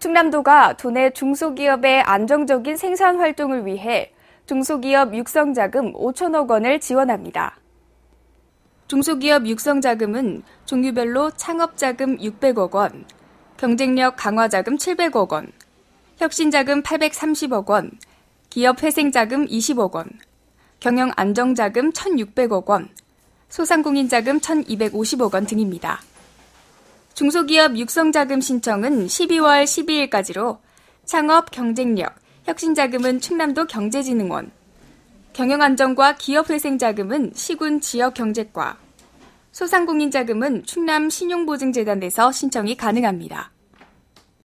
충남도가 도내 중소기업의 안정적인 생산 활동을 위해 중소기업 육성자금 5천억 원을 지원합니다. 중소기업 육성자금은 종류별로 창업자금 600억 원, 경쟁력 강화자금 700억 원, 혁신자금 830억 원, 기업회생자금 20억 원, 경영안정자금 1,600억 원, 소상공인자금 1,250억 원 등입니다. 중소기업 육성자금 신청은 12월 12일까지로 창업, 경쟁력, 혁신자금은 충남도 경제진흥원, 경영안정과 기업회생자금은 시군 지역경제과, 소상공인자금은 충남 신용보증재단에서 신청이 가능합니다.